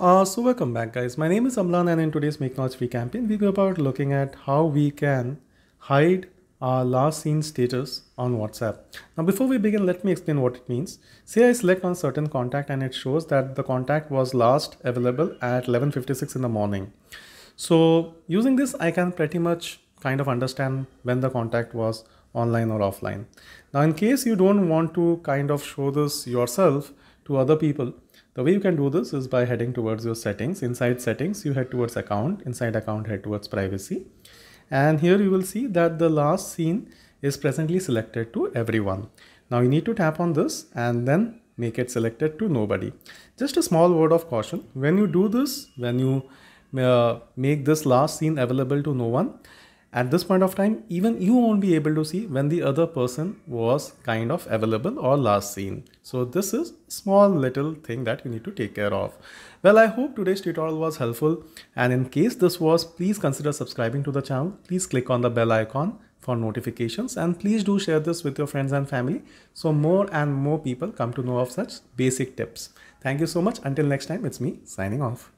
Uh, so welcome back guys, my name is Amlan and in today's Make Knowledge Free campaign we go about looking at how we can hide our last seen status on WhatsApp. Now before we begin let me explain what it means. Say I select on certain contact and it shows that the contact was last available at 11.56 in the morning. So using this I can pretty much kind of understand when the contact was online or offline. Now in case you don't want to kind of show this yourself to other people the way you can do this is by heading towards your settings. Inside settings, you head towards account. Inside account, head towards privacy. And here you will see that the last scene is presently selected to everyone. Now you need to tap on this and then make it selected to nobody. Just a small word of caution. When you do this, when you uh, make this last scene available to no one, at this point of time, even you won't be able to see when the other person was kind of available or last seen. So this is small little thing that you need to take care of. Well, I hope today's tutorial was helpful. And in case this was, please consider subscribing to the channel. Please click on the bell icon for notifications and please do share this with your friends and family so more and more people come to know of such basic tips. Thank you so much. Until next time, it's me signing off.